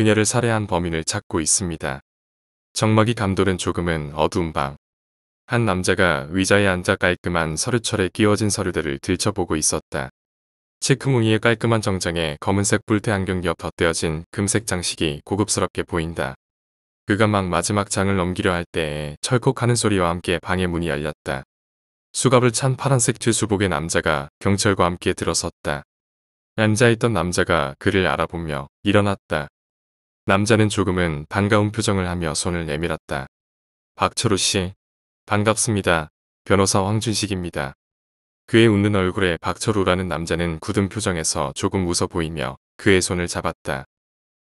그녀를 살해한 범인을 찾고 있습니다. 정막이 감돌은 조금은 어두운 방. 한 남자가 의자에 앉아 깔끔한 서류철에 끼워진 서류들을 들춰보고 있었다. 체크무늬의 깔끔한 정장에 검은색 불태 안경 옆 덧대어진 금색 장식이 고급스럽게 보인다. 그가 막 마지막 장을 넘기려 할 때에 철컥하는 소리와 함께 방의 문이 열렸다. 수갑을 찬 파란색 죄수복의 남자가 경찰과 함께 들어섰다. 앉아있던 남자가 그를 알아보며 일어났다. 남자는 조금은 반가운 표정을 하며 손을 내밀었다. 박철우 씨, 반갑습니다. 변호사 황준식입니다. 그의 웃는 얼굴에 박철우라는 남자는 굳은 표정에서 조금 웃어 보이며 그의 손을 잡았다.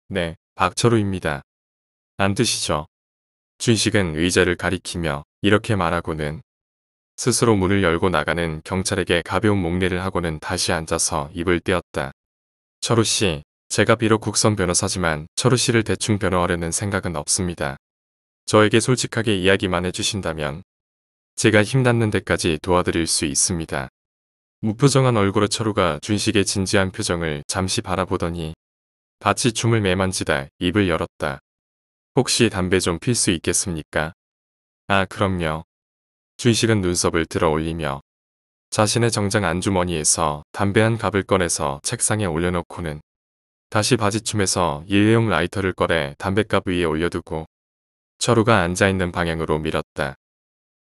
네, 박철우입니다. 안 뜨시죠? 준식은 의자를 가리키며 이렇게 말하고는 스스로 문을 열고 나가는 경찰에게 가벼운 목례를 하고는 다시 앉아서 입을 떼었다. 철우 씨, 제가 비록 국선 변호사지만 철우 씨를 대충 변호하려는 생각은 없습니다. 저에게 솔직하게 이야기만 해주신다면 제가 힘닿는 데까지 도와드릴 수 있습니다. 무표정한 얼굴의 철우가 준식의 진지한 표정을 잠시 바라보더니 바치 춤을 매만지다 입을 열었다. 혹시 담배 좀 필 수 있겠습니까? 아 그럼요. 준식은 눈썹을 들어 올리며 자신의 정장 안주머니에서 담배 한 갑을 꺼내서 책상에 올려놓고는 다시 바지춤에서 일회용 라이터를 꺼내 담뱃갑 위에 올려두고 철우가 앉아있는 방향으로 밀었다.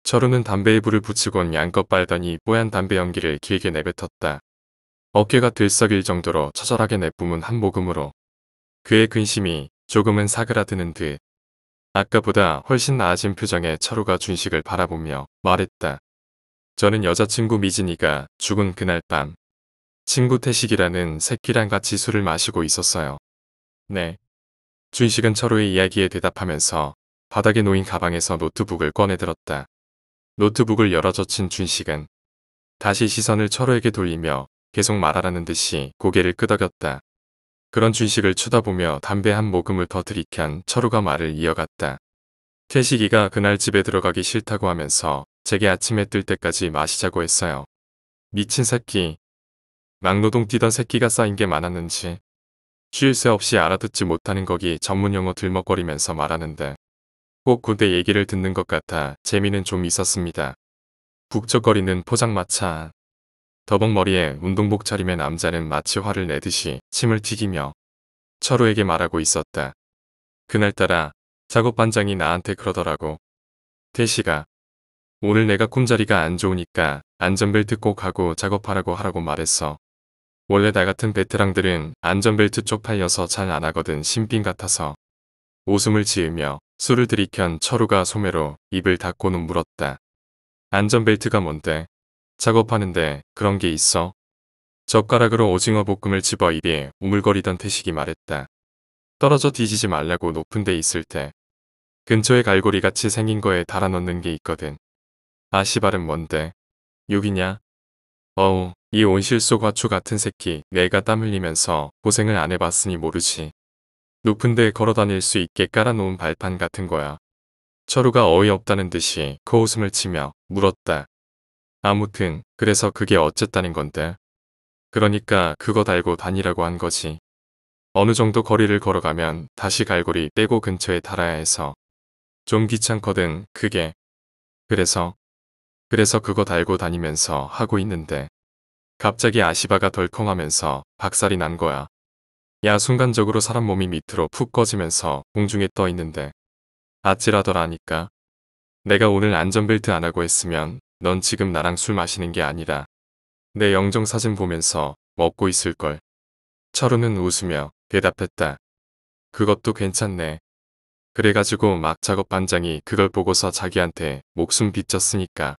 철우는 담배에 불을 붙이곤 양껏 빨더니 뽀얀 담배 연기를 길게 내뱉었다. 어깨가 들썩일 정도로 처절하게 내뿜은 한 모금으로 그의 근심이 조금은 사그라드는 듯 아까보다 훨씬 나아진 표정에 철우가 준식을 바라보며 말했다. 저는 여자친구 미진이가 죽은 그날 밤 친구 태식이라는 새끼랑 같이 술을 마시고 있었어요. 네. 준식은 철호의 이야기에 대답하면서 바닥에 놓인 가방에서 노트북을 꺼내들었다. 노트북을 열어 젖힌 준식은 다시 시선을 철호에게 돌리며 계속 말하라는 듯이 고개를 끄덕였다. 그런 준식을 쳐다보며 담배 한 모금을 더 들이켠 철호가 말을 이어갔다. 태식이가 그날 집에 들어가기 싫다고 하면서 제게 아침에 뜰 때까지 마시자고 했어요. 미친 새끼, 막노동 뛰던 새끼가 쌓인 게 많았는지 쉴 새 없이 알아듣지 못하는 거기 전문용어 들먹거리면서 말하는데 꼭 군대 얘기를 듣는 것 같아 재미는 좀 있었습니다. 북적거리는 포장마차 더벅머리에 운동복 차림의 남자는 마치 화를 내듯이 침을 튀기며 철우에게 말하고 있었다. 그날따라 작업반장이 나한테 그러더라고. 대시가 오늘 내가 꿈자리가 안 좋으니까 안전벨트 꼭 하고 작업하라고 하라고 말했어. 원래 나 같은 베테랑들은 안전벨트 쪽팔려서 잘 안 하거든 신빈 같아서. 웃음을 지으며 술을 들이켠 철우가 소매로 입을 닫고는 물었다. 안전벨트가 뭔데? 작업하는데 그런 게 있어? 젓가락으로 오징어 볶음을 집어 입에 우물거리던 태식이 말했다. 떨어져 뒤지지 말라고 높은 데 있을 때 근처에 갈고리 같이 생긴 거에 달아넣는 게 있거든. 아시발은 뭔데? 욕이냐? 어우 이 온실 속 화초 같은 새끼 내가 땀 흘리면서 고생을 안 해봤으니 모르지. 높은 데 걸어다닐 수 있게 깔아놓은 발판 같은 거야. 철우가 어이없다는 듯이 코웃음을 치며 물었다. 아무튼 그래서 그게 어쨌다는 건데. 그러니까 그거 달고 다니라고 한 거지. 어느 정도 거리를 걸어가면 다시 갈고리 떼고 근처에 달아야 해서. 좀 귀찮거든 그게. 그래서 그래서 그거 달고 다니면서 하고 있는데. 갑자기 아시바가 덜컹하면서 박살이 난 거야. 야 순간적으로 사람 몸이 밑으로 푹 꺼지면서 공중에 떠 있는데 아찔하더라니까. 내가 오늘 안전벨트 안 하고 했으면 넌 지금 나랑 술 마시는 게 아니라 내 영정 사진 보면서 먹고 있을걸. 철우는 웃으며 대답했다. 그것도 괜찮네. 그래가지고 막 작업 반장이 그걸 보고서 자기한테 목숨 빚졌으니까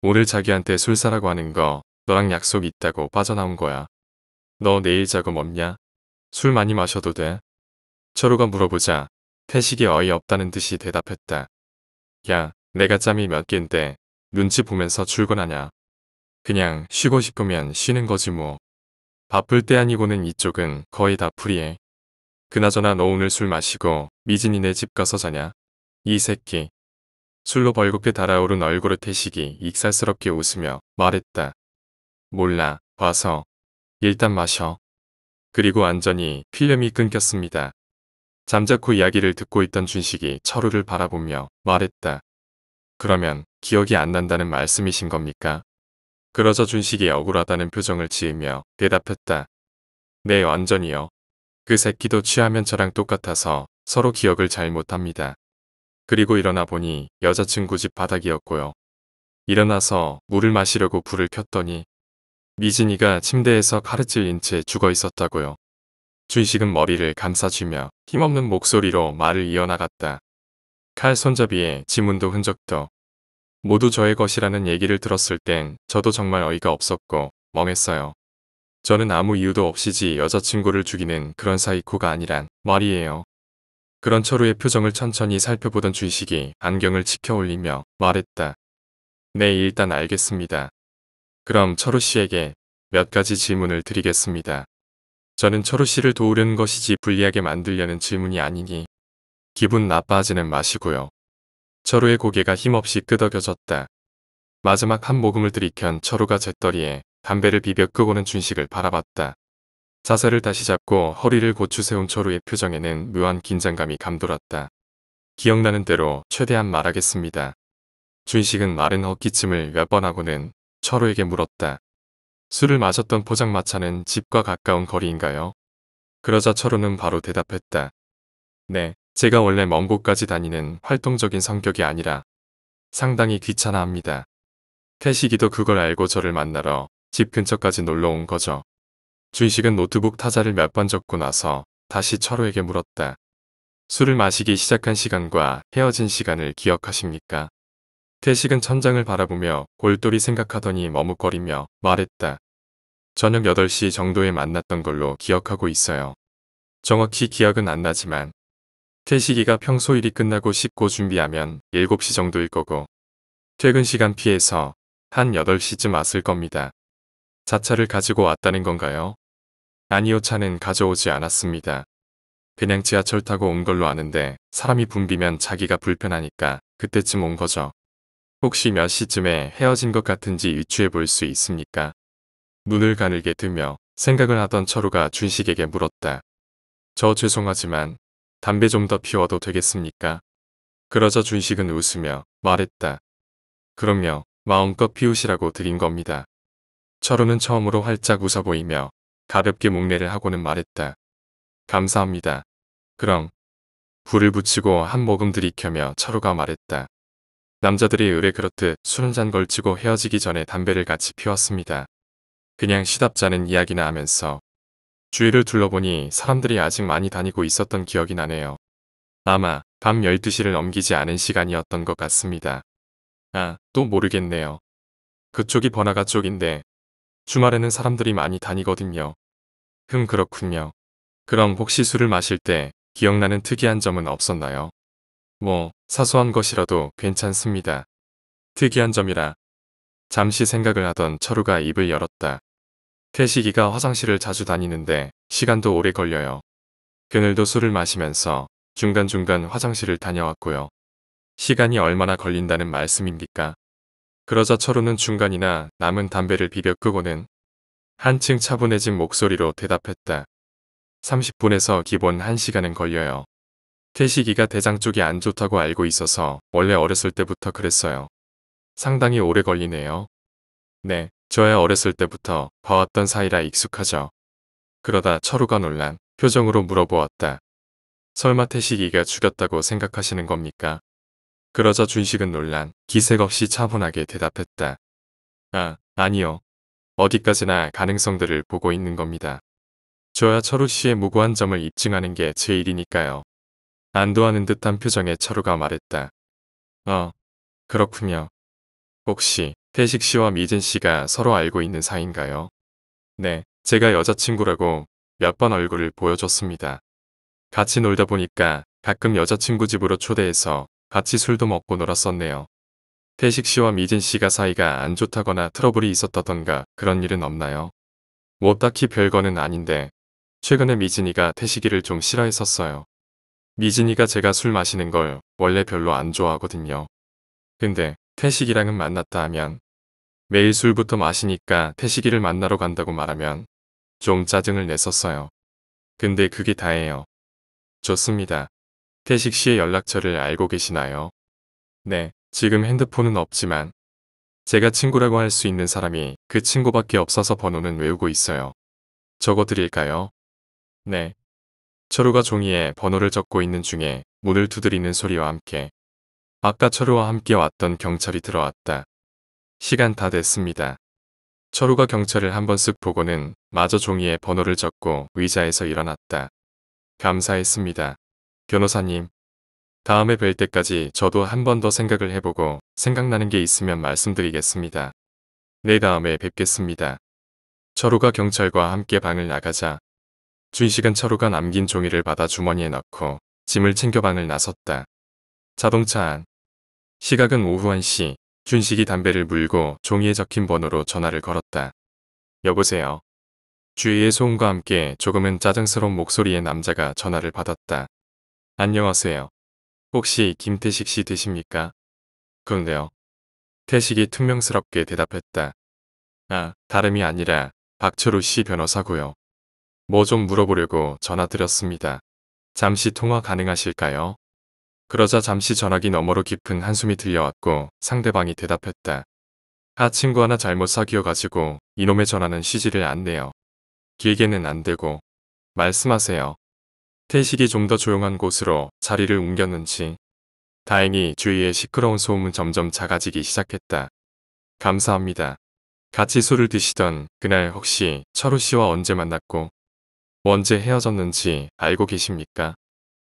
오늘 자기한테 술 사라고 하는 거 너랑 약속 있다고 빠져나온 거야. 너 내일 작업 없냐? 술 많이 마셔도 돼. 철호가 물어보자 태식이 어이없다는 듯이 대답했다. 야, 내가 짬이 몇 갠데 눈치 보면서 출근하냐. 그냥 쉬고 싶으면 쉬는 거지 뭐. 바쁠 때 아니고는 이쪽은 거의 다 프리해. 그나저나 너 오늘 술 마시고 미진이네 집 가서 자냐? 이 새끼. 술로 벌겋게 달아오른 얼굴의 태식이 익살스럽게 웃으며 말했다. 몰라, 봐서. 일단 마셔. 그리고 완전히 필름이 끊겼습니다. 잠자코 이야기를 듣고 있던 준식이 철우를 바라보며 말했다. 그러면 기억이 안 난다는 말씀이신 겁니까? 그러자 준식이 억울하다는 표정을 지으며 대답했다. 네 완전히요. 그 새끼도 취하면 저랑 똑같아서 서로 기억을 잘 못합니다. 그리고 일어나 보니 여자친구 집 바닥이었고요. 일어나서 물을 마시려고 불을 켰더니 미진이가 침대에서 카르칠 인채 죽어 있었다고요. 준식은 머리를 감싸쥐며 힘없는 목소리로 말을 이어나갔다. 칼 손잡이에 지문도 흔적도 모두 저의 것이라는 얘기를 들었을 땐 저도 정말 어이가 없었고 멍했어요. 저는 아무 이유도 없이지 여자친구를 죽이는 그런 사이코가 아니란 말이에요. 그런 철우의 표정을 천천히 살펴보던 주의식이 안경을 치켜 올리며 말했다. 네 일단 알겠습니다. 그럼 철우 씨에게 몇 가지 질문을 드리겠습니다. 저는 철우 씨를 도우려는 것이지 불리하게 만들려는 질문이 아니니 기분 나빠지는 마시고요. 철우의 고개가 힘없이 끄덕여졌다. 마지막 한 모금을 들이켠 철우가 잿더리에 담배를 비벼 끄고는 준식을 바라봤다. 자세를 다시 잡고 허리를 고추 세운 철우의 표정에는 묘한 긴장감이 감돌았다. 기억나는 대로 최대한 말하겠습니다. 준식은 마른 헛기침을 몇 번 하고는 철로에게 물었다. 술을 마셨던 포장마차는 집과 가까운 거리인가요? 그러자 철호는 바로 대답했다. 네, 제가 원래 먼 곳까지 다니는 활동적인 성격이 아니라 상당히 귀찮아합니다. 태식이도 그걸 알고 저를 만나러 집 근처까지 놀러 온 거죠. 준식은 노트북 타자를 몇 번 적고 나서 다시 철호에게 물었다. 술을 마시기 시작한 시간과 헤어진 시간을 기억하십니까? 태식은 천장을 바라보며 골똘히 생각하더니 머뭇거리며 말했다. 저녁 8시 정도에 만났던 걸로 기억하고 있어요. 정확히 기억은 안 나지만 태식이가 평소 일이 끝나고 씻고 준비하면 7시 정도일 거고 퇴근 시간 피해서 한 8시쯤 왔을 겁니다. 자차를 가지고 왔다는 건가요? 아니요 차는 가져오지 않았습니다. 그냥 지하철 타고 온 걸로 아는데 사람이 붐비면 자기가 불편하니까 그때쯤 온 거죠. 혹시 몇 시쯤에 헤어진 것 같은지 유추해 볼 수 있습니까? 눈을 가늘게 뜨며 생각을 하던 철우가 준식에게 물었다. 저 죄송하지만 담배 좀 더 피워도 되겠습니까? 그러자 준식은 웃으며 말했다. 그럼요, 마음껏 피우시라고 드린 겁니다. 철우는 처음으로 활짝 웃어 보이며 가볍게 목례를 하고는 말했다. 감사합니다. 그럼 불을 붙이고 한 모금 들이켜며 철우가 말했다. 남자들이 의뢰 그렇듯 술한잔 걸치고 헤어지기 전에 담배를 같이 피웠습니다. 그냥 시답잖은 이야기나 하면서 주위를 둘러보니 사람들이 아직 많이 다니고 있었던 기억이 나네요. 아마 밤 12시를 넘기지 않은 시간이었던 것 같습니다. 아, 또 모르겠네요. 그쪽이 번화가 쪽인데 주말에는 사람들이 많이 다니거든요. 흠 그렇군요. 그럼 혹시 술을 마실 때 기억나는 특이한 점은 없었나요? 뭐 사소한 것이라도 괜찮습니다. 특이한 점이라 잠시 생각을 하던 철우가 입을 열었다. 태식이가 화장실을 자주 다니는데 시간도 오래 걸려요. 그늘도 술을 마시면서 중간중간 화장실을 다녀왔고요. 시간이 얼마나 걸린다는 말씀입니까? 그러자 철우는 중간이나 남은 담배를 비벼 끄고는 한층 차분해진 목소리로 대답했다. 30분에서 기본 1시간은 걸려요. 태식이가 대장 쪽이 안 좋다고 알고 있어서 원래 어렸을 때부터 그랬어요. 상당히 오래 걸리네요. 네, 저야 어렸을 때부터 봐왔던 사이라 익숙하죠. 그러다 철우가 놀란 표정으로 물어보았다. 설마 태식이가 죽였다고 생각하시는 겁니까? 그러자 준식은 놀란 기색 없이 차분하게 대답했다. 아, 아니요. 어디까지나 가능성들을 보고 있는 겁니다. 저야 철우 씨의 무고한 점을 입증하는 게 제 일이니까요. 안도하는 듯한 표정의 철우가 말했다. 어, 그렇군요. 혹시 태식 씨와 미진 씨가 서로 알고 있는 사이인가요? 네, 제가 여자친구라고 몇 번 얼굴을 보여줬습니다. 같이 놀다 보니까 가끔 여자친구 집으로 초대해서 같이 술도 먹고 놀았었네요. 태식 씨와 미진 씨가 사이가 안 좋다거나 트러블이 있었다던가 그런 일은 없나요? 뭐 딱히 별거는 아닌데 최근에 미진이가 태식이를 좀 싫어했었어요. 미진이가 제가 술 마시는 걸 원래 별로 안 좋아하거든요. 근데 태식이랑은 만났다 하면 매일 술부터 마시니까 태식이를 만나러 간다고 말하면 좀 짜증을 냈었어요. 근데 그게 다예요. 좋습니다. 태식 씨의 연락처를 알고 계시나요? 네, 지금 핸드폰은 없지만 제가 친구라고 할 수 있는 사람이 그 친구밖에 없어서 번호는 외우고 있어요. 적어드릴까요? 네, 철우가 종이에 번호를 적고 있는 중에 문을 두드리는 소리와 함께 아까 철우와 함께 왔던 경찰이 들어왔다. 시간 다 됐습니다. 철우가 경찰을 한번 쓱 보고는 마저 종이에 번호를 적고 의자에서 일어났다. 감사했습니다. 변호사님. 다음에 뵐 때까지 저도 한 번 더 생각을 해보고 생각나는 게 있으면 말씀드리겠습니다. 내 네, 다음에 뵙겠습니다. 철우가 경찰과 함께 방을 나가자 준식은 철호가 남긴 종이를 받아 주머니에 넣고 짐을 챙겨 방을 나섰다. 자동차 안. 시각은 오후 1시 준식이 담배를 물고 종이에 적힌 번호로 전화를 걸었다. 여보세요. 주위의 소음과 함께 조금은 짜증스러운 목소리의 남자가 전화를 받았다. 안녕하세요. 혹시 김태식 씨 되십니까? 그런데요. 태식이 퉁명스럽게 대답했다. 아, 다름이 아니라 박철우 씨 변호사고요. 뭐좀 물어보려고 전화드렸습니다. 잠시 통화 가능하실까요? 그러자 잠시 전화기 너머로 깊은 한숨이 들려왔고 상대방이 대답했다. 아 친구 하나 잘못 사귀어가지고 이놈의 전화는 쉬지를 않네요. 길게는 안 되고 말씀하세요. 태식이 좀 더 조용한 곳으로 자리를 옮겼는지 다행히 주위의 시끄러운 소음은 점점 작아지기 시작했다. 감사합니다. 같이 술을 드시던 그날 혹시 철우 씨와 언제 만났고 언제 헤어졌는지 알고 계십니까?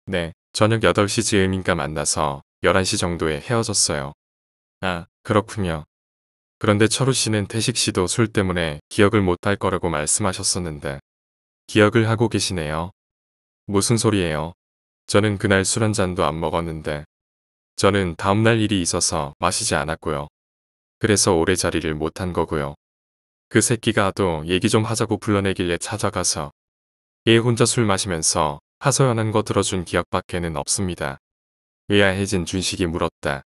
네, 저녁 8시 즈음인가 만나서 11시 정도에 헤어졌어요. 아, 그렇군요. 그런데 철우 씨는 태식 씨도 술 때문에 기억을 못할 거라고 말씀하셨었는데 기억을 하고 계시네요. 무슨 소리예요? 저는 그날 술 한 잔도 안 먹었는데 저는 다음날 일이 있어서 마시지 않았고요. 그래서 오래 자리를 못한 거고요. 그 새끼가 또 얘기 좀 하자고 불러내길래 찾아가서 얘 예 혼자 술 마시면서 하소연한 거 들어준 기억밖에는 없습니다. 의아해진 준식이 물었다.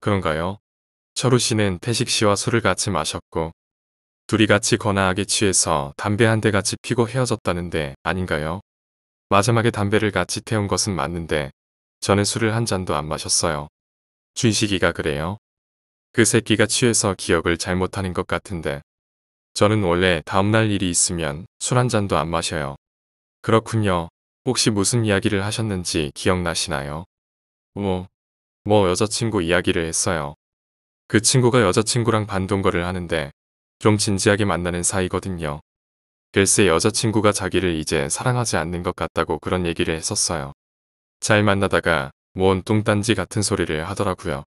그런가요? 철우 씨는 태식 씨와 술을 같이 마셨고 둘이 같이 거나하게 취해서 담배 한 대 같이 피고 헤어졌다는데 아닌가요? 마지막에 담배를 같이 태운 것은 맞는데 저는 술을 한 잔도 안 마셨어요. 준식이가 그래요? 그 새끼가 취해서 기억을 잘못하는 것 같은데 저는 원래 다음날 일이 있으면 술 한 잔도 안 마셔요. 그렇군요. 혹시 무슨 이야기를 하셨는지 기억나시나요? 뭐, 뭐 여자친구 이야기를 했어요. 그 친구가 여자친구랑 반동거를 하는데 좀 진지하게 만나는 사이거든요. 글쎄 여자친구가 자기를 이제 사랑하지 않는 것 같다고 그런 얘기를 했었어요. 잘 만나다가 뭔 똥딴지 같은 소리를 하더라고요.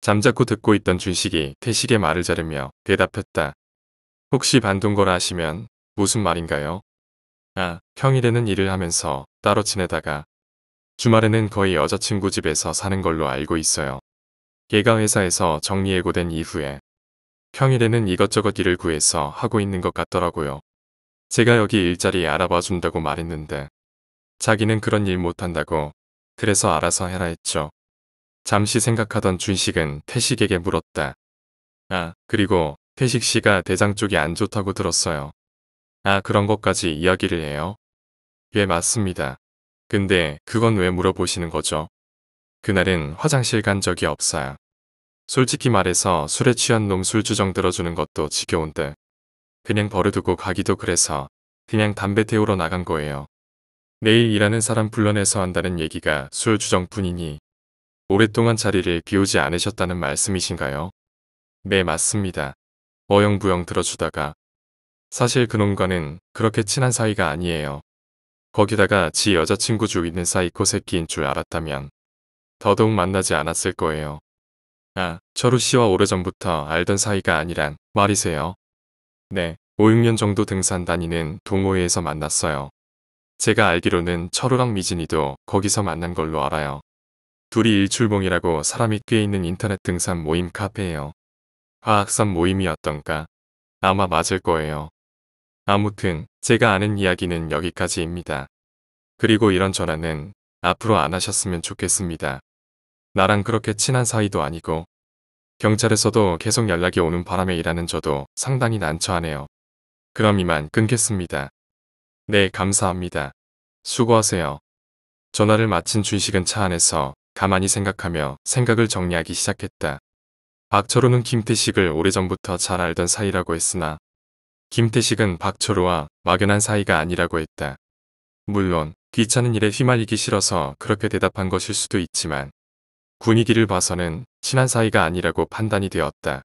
잠자코 듣고 있던 준식이 태식의 말을 자르며 대답했다. 혹시 반동거라 하시면 무슨 말인가요? 아, 형이 되는 일을 하면서 따로 지내다가 주말에는 거의 여자친구 집에서 사는 걸로 알고 있어요. 얘가 회사에서 정리해고된 이후에 평일에는 이것저것 일을 구해서 하고 있는 것 같더라고요. 제가 여기 일자리 알아봐 준다고 말했는데 자기는 그런 일 못한다고 그래서 알아서 해라 했죠. 잠시 생각하던 준식은 태식에게 물었다. 아, 그리고 태식 씨가 대장 쪽이 안 좋다고 들었어요. 아 그런 것까지 이야기를 해요? 예 맞습니다. 근데 그건 왜 물어보시는 거죠? 그날은 화장실 간 적이 없어요. 솔직히 말해서 술에 취한 놈 술주정 들어주는 것도 지겨운데 그냥 버려두고 가기도 그래서 그냥 담배 태우러 나간 거예요. 내일 일하는 사람 불러내서 한다는 얘기가 술주정 뿐이니 오랫동안 자리를 비우지 않으셨다는 말씀이신가요? 네 맞습니다. 어영부영 들어주다가 사실 그놈과는 그렇게 친한 사이가 아니에요. 거기다가 지 여자친구 죽있는 사이코 새끼인 줄 알았다면 더더욱 만나지 않았을 거예요. 아, 철우 씨와 오래전부터 알던 사이가 아니란 말이세요. 네, 5, 6년 정도 등산 다니는 동호회에서 만났어요. 제가 알기로는 철우랑 미진이도 거기서 만난 걸로 알아요. 둘이 일출봉이라고 사람이 꽤 있는 인터넷 등산 모임 카페예요. 화학산 모임이었던가. 아마 맞을 거예요. 아무튼 제가 아는 이야기는 여기까지입니다. 그리고 이런 전화는 앞으로 안 하셨으면 좋겠습니다. 나랑 그렇게 친한 사이도 아니고 경찰에서도 계속 연락이 오는 바람에 일하는 저도 상당히 난처하네요. 그럼 이만 끊겠습니다. 네, 감사합니다. 수고하세요. 전화를 마친 준식은 차 안에서 가만히 생각하며 생각을 정리하기 시작했다. 박철호는 김태식을 오래전부터 잘 알던 사이라고 했으나 김태식은 박철호와 막연한 사이가 아니라고 했다. 물론 귀찮은 일에 휘말리기 싫어서 그렇게 대답한 것일 수도 있지만 분위기를 봐서는 친한 사이가 아니라고 판단이 되었다.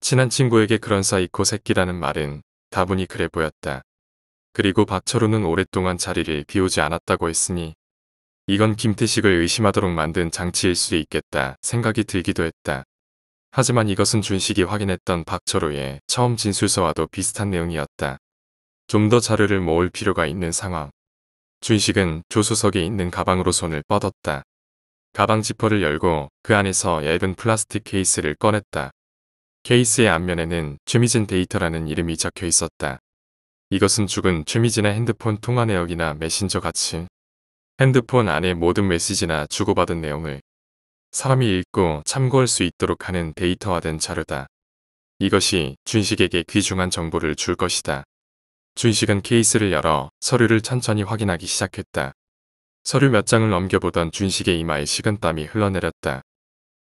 친한 친구에게 그런 사이코 새끼라는 말은 다분히 그래 보였다. 그리고 박철호는 오랫동안 자리를 비우지 않았다고 했으니 이건 김태식을 의심하도록 만든 장치일 수도 있겠다 생각이 들기도 했다. 하지만 이것은 준식이 확인했던 박철호의 처음 진술서와도 비슷한 내용이었다. 좀 더 자료를 모을 필요가 있는 상황. 준식은 조수석에 있는 가방으로 손을 뻗었다. 가방 지퍼를 열고 그 안에서 얇은 플라스틱 케이스를 꺼냈다. 케이스의 앞면에는 최미진 데이터라는 이름이 적혀 있었다. 이것은 죽은 최미진의 핸드폰 통화 내역이나 메신저 같이 핸드폰 안에 모든 메시지나 주고받은 내용을 사람이 읽고 참고할 수 있도록 하는 데이터화된 자료다. 이것이 준식에게 귀중한 정보를 줄 것이다. 준식은 케이스를 열어 서류를 천천히 확인하기 시작했다. 서류 몇 장을 넘겨보던 준식의 이마에 식은땀이 흘러내렸다.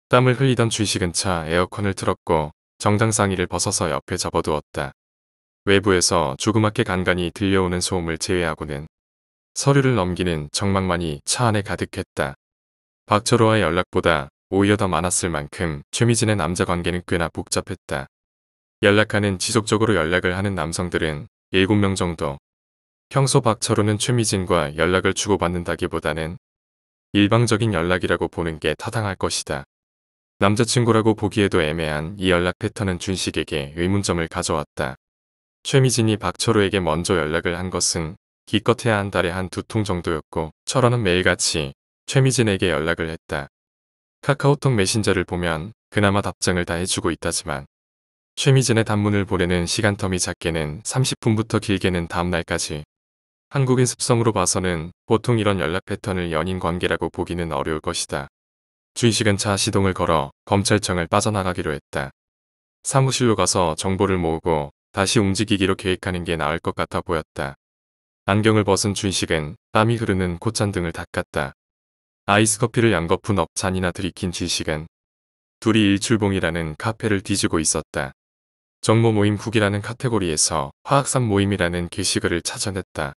땀을 흘리던 준식은 차 에어컨을 틀었고 정장 상의를 벗어서 옆에 접어두었다. 외부에서 조그맣게 간간히 들려오는 소음을 제외하고는 서류를 넘기는 정막만이 차 안에 가득했다. 박철호와의 연락보다 오히려 더 많았을 만큼 최미진의 남자 관계는 꽤나 복잡했다. 연락하는 지속적으로 연락을 하는 남성들은 7명 정도. 평소 박철호는 최미진과 연락을 주고받는다기보다는 일방적인 연락이라고 보는 게 타당할 것이다. 남자친구라고 보기에도 애매한 이 연락 패턴은 준식에게 의문점을 가져왔다. 최미진이 박철호에게 먼저 연락을 한 것은 기껏해야 한 달에 한 두 통 정도였고 철호는 매일같이 최미진에게 연락을 했다. 카카오톡 메신저를 보면 그나마 답장을 다 해주고 있다지만 최미진의 단문을 보내는 시간텀이 작게는 30분부터 길게는 다음날까지 한국인 습성으로 봐서는 보통 이런 연락 패턴을 연인 관계라고 보기는 어려울 것이다. 주의식은 차 시동을 걸어 검찰청을 빠져나가기로 했다. 사무실로 가서 정보를 모으고 다시 움직이기로 계획하는 게 나을 것 같아 보였다. 안경을 벗은 주의식은 땀이 흐르는 콧잔등을 닦았다. 아이스커피를 양거푼 업잔이나 들이킨 지식은 둘이 일출봉이라는 카페를 뒤지고 있었다. 정모 모임 국이라는 카테고리에서 화학산 모임이라는 게시글을 찾아냈다.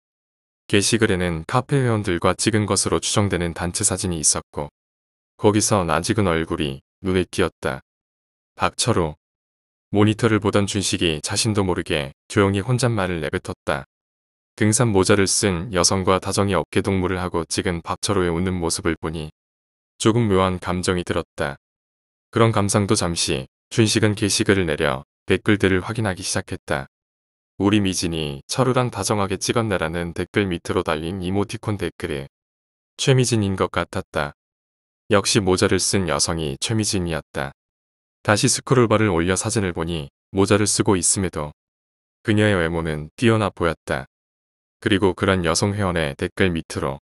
게시글에는 카페 회원들과 찍은 것으로 추정되는 단체 사진이 있었고 거기서 나직은 얼굴이 눈에 띄었다. 박철호 모니터를 보던 준식이 자신도 모르게 조용히 혼잣말을 내뱉었다. 등산 모자를 쓴 여성과 다정히 어깨동무를 하고 찍은 밥철로의 웃는 모습을 보니 조금 묘한 감정이 들었다. 그런 감상도 잠시 춘식은 게시글을 내려 댓글들을 확인하기 시작했다. 우리 미진이 철우랑 다정하게 찍었나라는 댓글 밑으로 달린 이모티콘 댓글에 최미진인 것 같았다. 역시 모자를 쓴 여성이 최미진이었다. 다시 스크롤바를 올려 사진을 보니 모자를 쓰고 있음에도 그녀의 외모는 뛰어나 보였다. 그리고 그런 여성 회원의 댓글 밑으로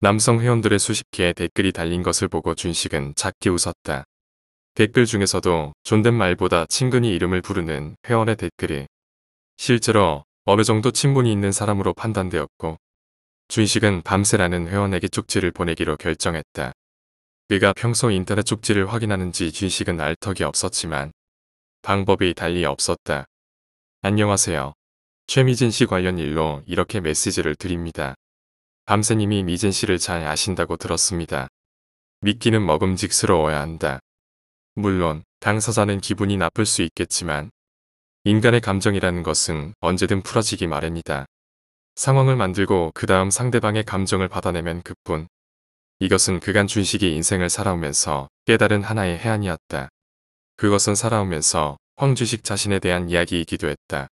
남성 회원들의 수십 개의 댓글이 달린 것을 보고 준식은 작게 웃었다. 댓글 중에서도 존댓말보다 친근히 이름을 부르는 회원의 댓글이 실제로 어느 정도 친분이 있는 사람으로 판단되었고 준식은 밤새라는 회원에게 쪽지를 보내기로 결정했다. 그가 평소 인터넷 쪽지를 확인하는지 준식은 알턱이 없었지만 방법이 달리 없었다. 안녕하세요. 최미진 씨 관련 일로 이렇게 메시지를 드립니다. 밤새님이 미진 씨를 잘 아신다고 들었습니다. 믿기는 먹음직스러워야 한다. 물론 당사자는 기분이 나쁠 수 있겠지만 인간의 감정이라는 것은 언제든 풀어지기 마련이다. 상황을 만들고 그 다음 상대방의 감정을 받아내면 그뿐. 이것은 그간 준식이 인생을 살아오면서 깨달은 하나의 해안이었다. 그것은 살아오면서 황주식 자신에 대한 이야기이기도 했다.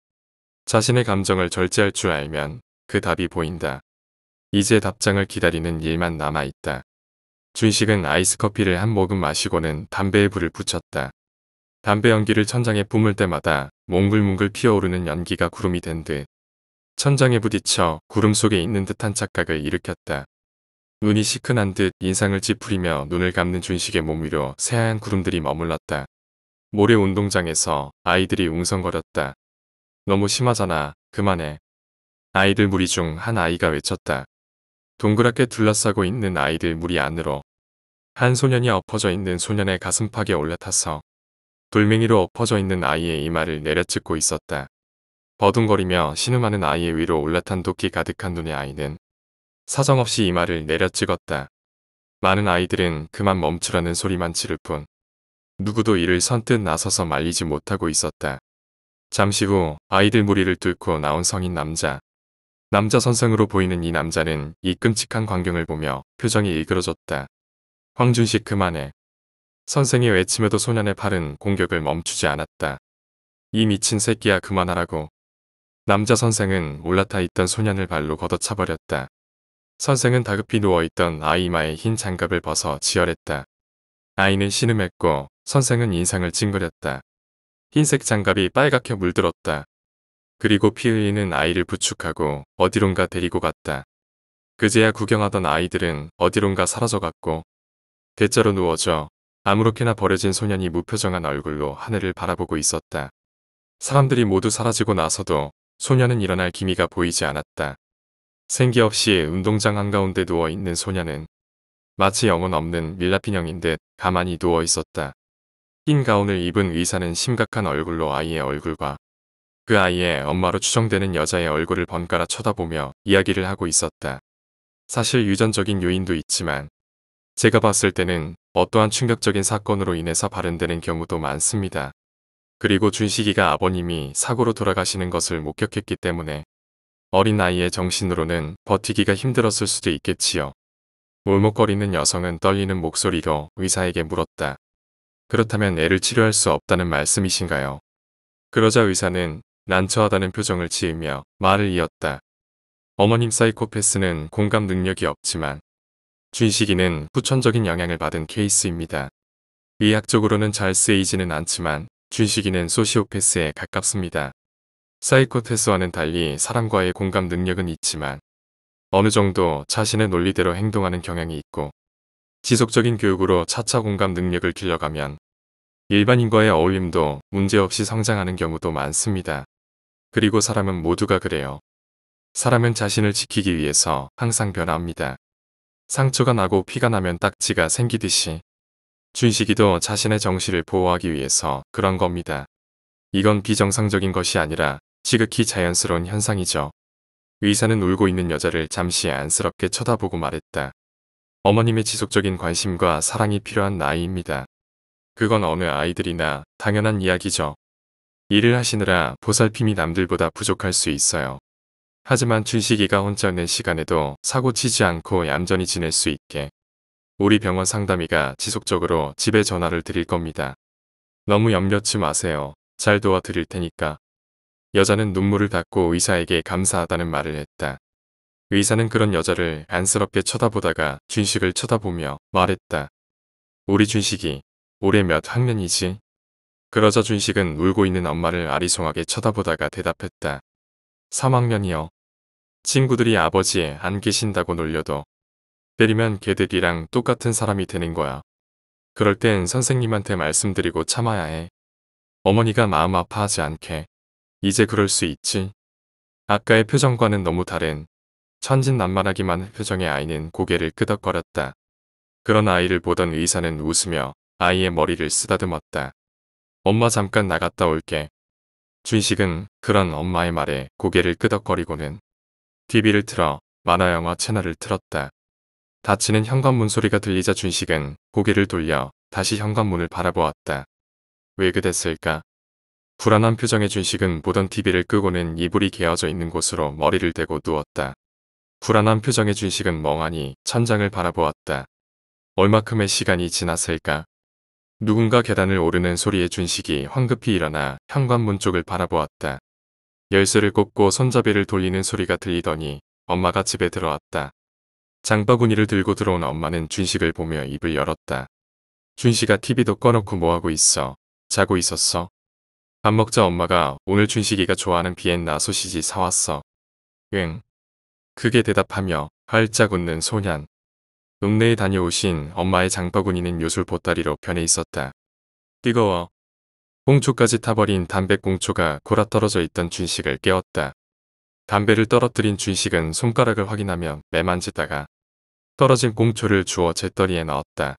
자신의 감정을 절제할 줄 알면 그 답이 보인다. 이제 답장을 기다리는 일만 남아있다. 준식은 아이스커피를 한 모금 마시고는 담배에 불을 붙였다. 담배 연기를 천장에 뿜을 때마다 몽글몽글 피어오르는 연기가 구름이 된 듯 천장에 부딪혀 구름 속에 있는 듯한 착각을 일으켰다. 눈이 시큰한 듯 인상을 찌푸리며 눈을 감는 준식의 몸 위로 새하얀 구름들이 머물렀다. 모래 운동장에서 아이들이 웅성거렸다. 너무 심하잖아. 그만해. 아이들 무리 중 한 아이가 외쳤다. 동그랗게 둘러싸고 있는 아이들 무리 안으로 한 소년이 엎어져 있는 소년의 가슴팍에 올라타서 돌멩이로 엎어져 있는 아이의 이마를 내려찍고 있었다. 버둥거리며 신음하는 아이의 위로 올라탄 도끼 가득한 눈의 아이는 사정없이 이마를 내려찍었다. 많은 아이들은 그만 멈추라는 소리만 지를 뿐 누구도 이를 선뜻 나서서 말리지 못하고 있었다. 잠시 후 아이들 무리를 뚫고 나온 성인 남자. 남자 선생으로 보이는 이 남자는 이 끔찍한 광경을 보며 표정이 일그러졌다. 황준식 그만해. 선생의 외침에도 소년의 팔은 공격을 멈추지 않았다. 이 미친 새끼야 그만하라고. 남자 선생은 올라타 있던 소년을 발로 걷어차버렸다. 선생은 다급히 누워있던 아이 마의 흰 장갑을 벗어 지혈했다. 아이는 신음했고 선생은 인상을 찡그렸다. 흰색 장갑이 빨갛게 물들었다. 그리고 피의인은 아이를 부축하고 어디론가 데리고 갔다. 그제야 구경하던 아이들은 어디론가 사라져갔고 대자로 누워져 아무렇게나 버려진 소년이 무표정한 얼굴로 하늘을 바라보고 있었다. 사람들이 모두 사라지고 나서도 소년은 일어날 기미가 보이지 않았다. 생기 없이 운동장 한가운데 누워있는 소년은 마치 영혼 없는 밀라핀형인 듯 가만히 누워있었다. 흰 가운을 입은 의사는 심각한 얼굴로 아이의 얼굴과 그 아이의 엄마로 추정되는 여자의 얼굴을 번갈아 쳐다보며 이야기를 하고 있었다. 사실 유전적인 요인도 있지만 제가 봤을 때는 어떠한 충격적인 사건으로 인해서 발현되는 경우도 많습니다. 그리고 준식이가 아버님이 사고로 돌아가시는 것을 목격했기 때문에 어린 아이의 정신으로는 버티기가 힘들었을 수도 있겠지요. 울먹거리는 여성은 떨리는 목소리로 의사에게 물었다. 그렇다면 애를 치료할 수 없다는 말씀이신가요? 그러자 의사는 난처하다는 표정을 지으며 말을 이었다. 어머님 사이코패스는 공감 능력이 없지만 준식이는 후천적인 영향을 받은 케이스입니다. 의학적으로는 잘 쓰이지는 않지만 준식이는 소시오패스에 가깝습니다. 사이코패스와는 달리 사람과의 공감 능력은 있지만 어느 정도 자신의 논리대로 행동하는 경향이 있고 지속적인 교육으로 차차 공감 능력을 길러가면 일반인과의 어울림도 문제없이 성장하는 경우도 많습니다. 그리고 사람은 모두가 그래요. 사람은 자신을 지키기 위해서 항상 변합니다. 상처가 나고 피가 나면 딱지가 생기듯이 준식이도 자신의 정신을 보호하기 위해서 그런 겁니다. 이건 비정상적인 것이 아니라 지극히 자연스러운 현상이죠. 의사는 울고 있는 여자를 잠시 안쓰럽게 쳐다보고 말했다. 어머님의 지속적인 관심과 사랑이 필요한 나이입니다. 그건 어느 아이들이나 당연한 이야기죠. 일을 하시느라 보살핌이 남들보다 부족할 수 있어요. 하지만 준식이가 혼자 있는 시간에도 사고치지 않고 얌전히 지낼 수 있게 우리 병원 상담이가 지속적으로 집에 전화를 드릴 겁니다. 너무 염려치 마세요. 잘 도와드릴 테니까. 여자는 눈물을 닦고 의사에게 감사하다는 말을 했다. 의사는 그런 여자를 안쓰럽게 쳐다보다가 준식을 쳐다보며 말했다. 우리 준식이 올해 몇 학년이지? 그러자 준식은 울고 있는 엄마를 아리송하게 쳐다보다가 대답했다. 3학년이요. 친구들이 아버지 에안 계신다고 놀려도 때리면 걔들이랑 똑같은 사람이 되는 거야. 그럴 땐 선생님한테 말씀드리고 참아야 해. 어머니가 마음 아파하지 않게. 이제 그럴 수 있지. 아까의 표정과는 너무 다른 천진난만하기만 표정의 아이는 고개를 끄덕거렸다. 그런 아이를 보던 의사는 웃으며 아이의 머리를 쓰다듬었다. 엄마 잠깐 나갔다 올게. 준식은 그런 엄마의 말에 고개를 끄덕거리고는 TV를 틀어 만화영화 채널을 틀었다. 닫히는 현관문 소리가 들리자 준식은 고개를 돌려 다시 현관문을 바라보았다. 왜 그랬을까? 불안한 표정의 준식은 보던 TV를 끄고는 이불이 개어져 있는 곳으로 머리를 대고 누웠다. 불안한 표정의 준식은 멍하니 천장을 바라보았다. 얼마큼의 시간이 지났을까? 누군가 계단을 오르는 소리에 준식이 황급히 일어나 현관문 쪽을 바라보았다. 열쇠를 꽂고 손잡이를 돌리는 소리가 들리더니 엄마가 집에 들어왔다. 장바구니를 들고 들어온 엄마는 준식을 보며 입을 열었다. 준식아 TV도 꺼놓고 뭐하고 있어? 자고 있었어? 밥 먹자 엄마가 오늘 준식이가 좋아하는 비엔나 소시지 사왔어. 응. 그게 대답하며 활짝 웃는 소년. 동네에 다녀오신 엄마의 장바구니는 요술 보따리로 변해 있었다. 뜨거워. 공초까지 타버린 담배공초가 골아떨어져 있던 준식을 깨웠다. 담배를 떨어뜨린 준식은 손가락을 확인하며 매만지다가 떨어진 공초를 주워 재떨이에 넣었다.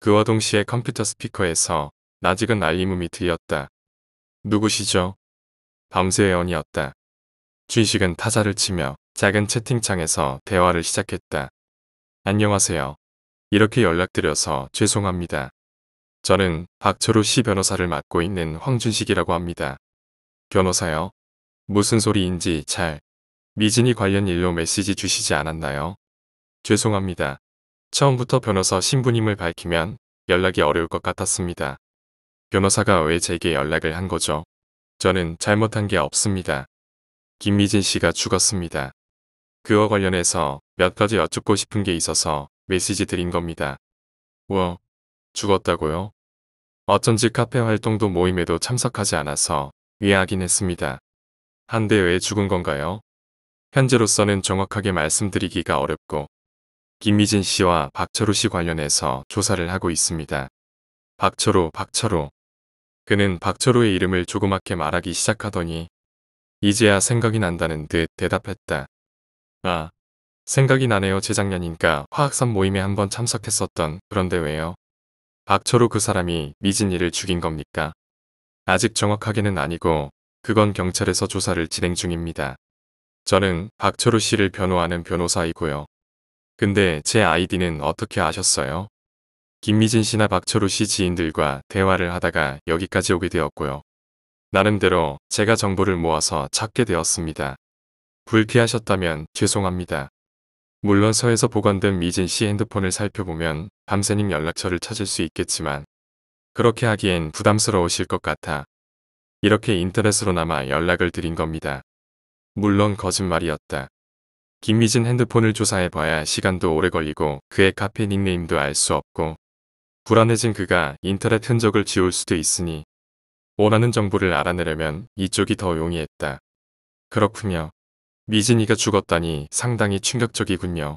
그와 동시에 컴퓨터 스피커에서 나직은 알림음이 들렸다. 누구시죠? 밤새 의언이었다 준식은 타자를 치며 작은 채팅창에서 대화를 시작했다. 안녕하세요. 이렇게 연락드려서 죄송합니다. 저는 박철우 씨 변호사를 맡고 있는 황준식이라고 합니다. 변호사요? 무슨 소리인지 잘 미진이 관련 일로 메시지 주시지 않았나요? 죄송합니다. 처음부터 변호사 신부님을 밝히면 연락이 어려울 것 같았습니다. 변호사가 왜 제게 연락을 한 거죠? 저는 잘못한 게 없습니다. 김미진 씨가 죽었습니다. 그와 관련해서 몇 가지 여쭙고 싶은 게 있어서 메시지 드린 겁니다. 우 죽었다고요? 어쩐지 카페 활동도 모임에도 참석하지 않아서 의아하긴 했습니다. 한데 왜 죽은 건가요? 현재로서는 정확하게 말씀드리기가 어렵고 김미진 씨와 박철우 씨 관련해서 조사를 하고 있습니다. 박철우, 박철우. 그는 박철우의 이름을 조그맣게 말하기 시작하더니 이제야 생각이 난다는 듯 대답했다. 아, 생각이 나네요. 재작년인가 화학산 모임에 한번 참석했었던 그런데 왜요? 박철로그 사람이 미진이를 죽인 겁니까? 아직 정확하게는 아니고 그건 경찰에서 조사를 진행 중입니다. 저는 박철로 씨를 변호하는 변호사이고요. 근데 제 아이디는 어떻게 아셨어요? 김미진 씨나 박철우 씨 지인들과 대화를 하다가 여기까지 오게 되었고요. 나름대로 제가 정보를 모아서 찾게 되었습니다. 불쾌하셨다면 죄송합니다. 물론 서에서 보관된 미진 씨 핸드폰을 살펴보면 밤새님 연락처를 찾을 수 있겠지만 그렇게 하기엔 부담스러우실 것 같아 이렇게 인터넷으로나마 연락을 드린 겁니다. 물론 거짓말이었다. 김미진 핸드폰을 조사해봐야 시간도 오래 걸리고 그의 카페 닉네임도 알 수 없고 불안해진 그가 인터넷 흔적을 지울 수도 있으니 원하는 정보를 알아내려면 이쪽이 더 용이했다. 그렇군요. 미진이가 죽었다니 상당히 충격적이군요.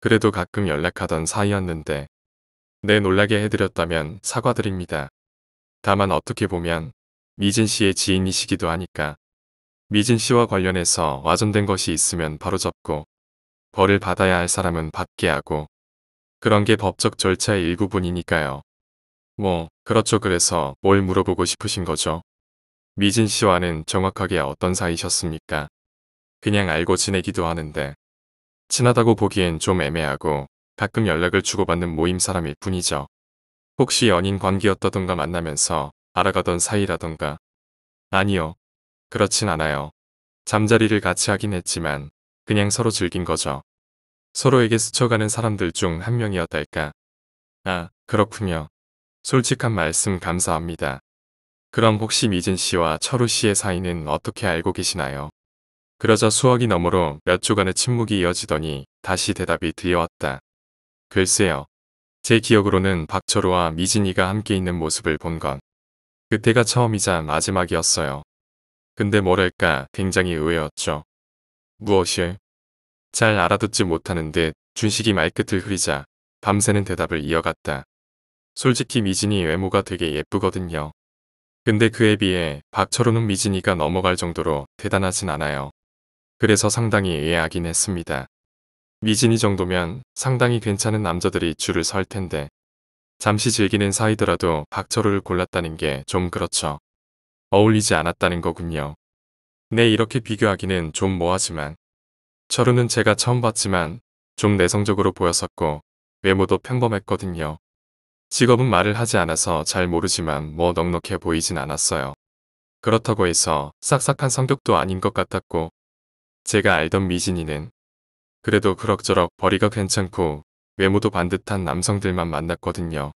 그래도 가끔 연락하던 사이였는데 내 놀라게 해드렸다면 사과드립니다. 다만 어떻게 보면 미진 씨의 지인이시기도 하니까 미진 씨와 관련해서 와전된 것이 있으면 바로 접고 벌을 받아야 할 사람은 받게 하고 그런 게 법적 절차의 일부분이니까요. 뭐 그렇죠 그래서 뭘 물어보고 싶으신 거죠? 미진 씨와는 정확하게 어떤 사이셨습니까? 그냥 알고 지내기도 하는데 친하다고 보기엔 좀 애매하고 가끔 연락을 주고받는 모임 사람일 뿐이죠. 혹시 연인 관계였다던가 만나면서 알아가던 사이라던가 아니요. 그렇진 않아요. 잠자리를 같이 하긴 했지만 그냥 서로 즐긴 거죠. 서로에게 스쳐가는 사람들 중 한 명이었달까. 아, 그렇군요. 솔직한 말씀 감사합니다. 그럼 혹시 미진 씨와 철우 씨의 사이는 어떻게 알고 계시나요? 그러자 수학이 너머로 몇 주간의 침묵이 이어지더니 다시 대답이 들려왔다. 글쎄요. 제 기억으로는 박철호와 미진이가 함께 있는 모습을 본 건 그때가 처음이자 마지막이었어요. 근데 뭐랄까 굉장히 의외였죠. 무엇이? 잘 알아듣지 못하는 듯 준식이 말끝을 흐리자 밤새는 대답을 이어갔다. 솔직히 미진이 외모가 되게 예쁘거든요. 근데 그에 비해 박철호는 미진이가 넘어갈 정도로 대단하진 않아요. 그래서 상당히 애하긴 했습니다. 미진이 정도면 상당히 괜찮은 남자들이 줄을 설 텐데 잠시 즐기는 사이더라도 박철우를 골랐다는 게 좀 그렇죠. 어울리지 않았다는 거군요. 네 이렇게 비교하기는 좀 뭐하지만 철우는 제가 처음 봤지만 좀 내성적으로 보였었고 외모도 평범했거든요. 직업은 말을 하지 않아서 잘 모르지만 뭐 넉넉해 보이진 않았어요. 그렇다고 해서 싹싹한 성격도 아닌 것 같았고 제가 알던 미진이는 그래도 그럭저럭 버리가 괜찮고 외모도 반듯한 남성들만 만났거든요.